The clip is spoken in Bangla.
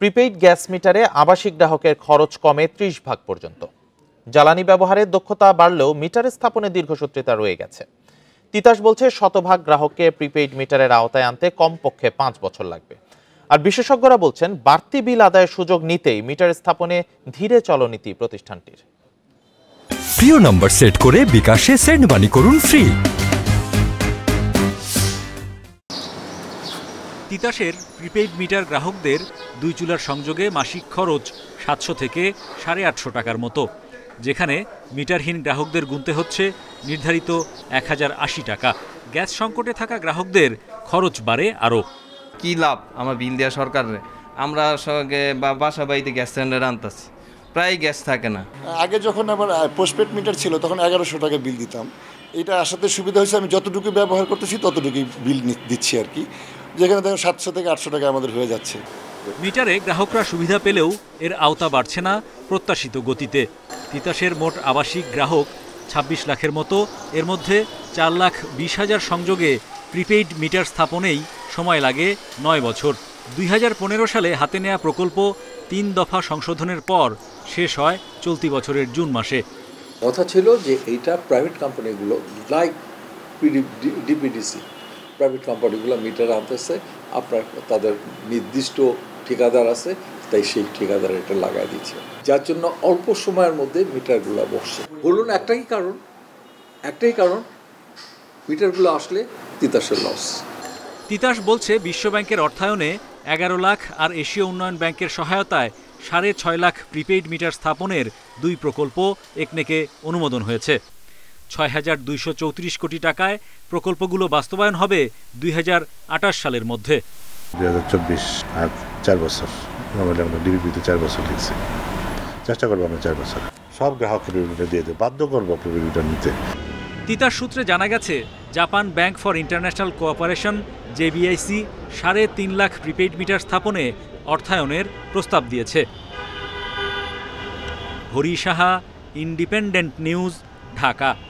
প্রিপেইড গ্যাস মিটারে আবাসিক গ্রাহকের খরচ কমে ত্রিশ ভাগ পর্যন্ত জ্বালানি ব্যবহারের দক্ষতা বাড়লেও মিটারে স্থাপনে দীর্ঘসূত্রিতা রয়ে গেছে তিতাস বলছে শতভাগ গ্রাহককে প্রিপেইড মিটারের আওতায় আনতে কমপক্ষে পাঁচ বছর লাগবে আর বিশেষজ্ঞরা বলছেন বাড়তি বিল আদায়ের সুযোগ নিতেই মিটার স্থাপনে ধীরে চলনীতি প্রতিষ্ঠানটির প্রিয় নম্বর সেট করে বিকাশে সেন্ড মানি করুন ফ্রি তিতাসের প্রিপেইড মিটার গ্রাহকদের দুই চুলার সংযোগে মাসিক খরচ সাতশো থেকে সাড়ে আটশো টাকার মতো যেখানে মিটারহীন গ্রাহকদের গুনতে হচ্ছে নির্ধারিত এক হাজার আশি টাকা গ্যাস সংকটে থাকা গ্রাহকদের খরচ বাড়ে আরও কি লাভ আমার বিল দেওয়া সরকারের আমরা সঙ্গে বা বাসা বাড়িতে গ্যাস সিলিন্ডার আনতেছি প্রায় গ্যাস থাকে না আগে যখন আমার পোস্টপেড মিটার ছিল তখন এগারোশো টাকা বিল দিতাম এটা আসাতে সুবিধা হয়েছে আমি যতটুকু ব্যবহার করতেছি ততটুকুই বিল দিচ্ছি আর কি যেখানে দেখেন সাতশো থেকে আটশো টাকা আমাদের হয়ে যাচ্ছে মিটারে গ্রাহকরা সুবিধা পেলেও এর আওতা বাড়ছে না প্রত্যাশিত গতিতে তিতাসের মোট আবাসিক গ্রাহক ২৬ লাখের মতো এর মধ্যে চার লাখ বিশ হাজার সংযোগে প্রিপেইড মিটার স্থাপনেই সময় লাগে নয় বছর দুই সালে হাতে নেয়া প্রকল্প তিন দফা সংশোধনের পর শেষ হয় চলতি বছরের জুন মাসে কথা ছিল যে এইটা প্রাইভেট কোম্পানিগুলো লাইক ডিপিডিসি প্রাইভেট কোম্পানিগুলো মিটার আনতেছে আপনার তাদের নির্দিষ্ট ঠিকাদার আছে তাই সেই ঠিকাদার এটা লাগাই দিচ্ছে যার জন্য অল্প সময়ের মধ্যে মিটারগুলো বসছে বলুন একটাই কারণ একটাই কারণ মিটারগুলো আসলে তিতাসের লস তিতাস বলছে বিশ্বব্যাংকের অর্থায়নে এগারো লাখ আর এশীয় উন্নয়ন ব্যাংকের সহায়তায় সাড়ে ছয় লাখ প্রিপেইড মিটার স্থাপনের দুই প্রকল্প একনেকে অনুমোদন হয়েছে ছয় হাজার দুইশো চৌত্রিশ কোটি টাকায় প্রকল্পগুলো বাস্তবায়ন হবে দুই হাজার আঠাশ সালের মধ্যে হাজার চব্বিশ আর চার চার বছর চেষ্টা চার বছর সব বাধ্য নিতে তিতার সূত্রে জানা গেছে Japan bank for international cooperation JBIC সাড়ে তিন লাখ প্রিপেইড মিটার স্থাপনে অর্থায়নের প্রস্তাব দিয়েছে হরি সাহা ইন্ডিপেন্ডেন্ট নিউজ ঢাকা